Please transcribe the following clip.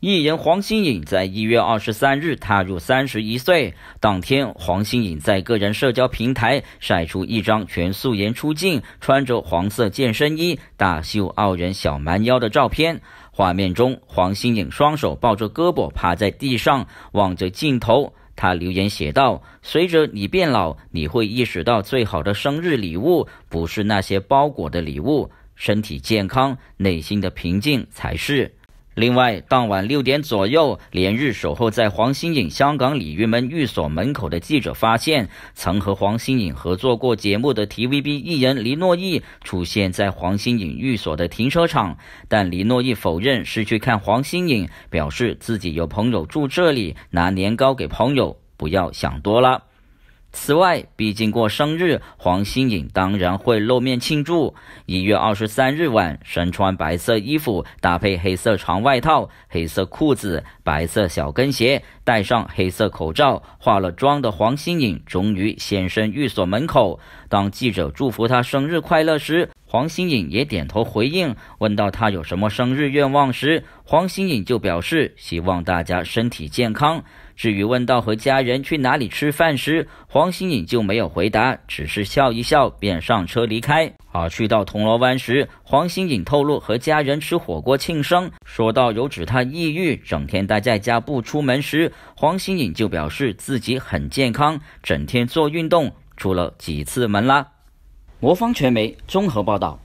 艺人黄心颖在一月二十三日踏入三十一岁。当天，黄心颖在个人社交平台晒出一张全素颜出镜、穿着黄色健身衣、大秀傲人小蛮腰的照片。画面中，黄心颖双手抱着胳膊趴在地上，望着镜头。她留言写道：“随着你变老，你会意识到最好的生日礼物不是那些包裹的礼物，身体健康、内心的平静才是。”另外，当晚六点左右，连日守候在黄心颖香港鲤鱼门寓所门口的记者发现，曾和黄心颖合作过节目的 TVB 艺人黎诺毅出现在黄心颖寓所的停车场，但黎诺毅否认是去看黄心颖，表示自己有朋友住这里，拿年糕给朋友，不要想多了。此外，毕竟过生日，黄心颖当然会露面庆祝。一月二十三日晚，身穿白色衣服搭配黑色长外套、黑色裤子、白色小跟鞋，戴上黑色口罩、化了妆的黄心颖，终于现身寓所门口。当记者祝福她生日快乐时，黄心颖也点头回应。问到他有什么生日愿望时，黄心颖就表示希望大家身体健康。至于问到和家人去哪里吃饭时，黄心颖就没有回答，只是笑一笑便上车离开。而去到铜锣湾时，黄心颖透露和家人吃火锅庆生。说到有指他抑郁，整天待在家不出门时，黄心颖就表示自己很健康，整天做运动，出了几次门啦。魔方传媒综合报道。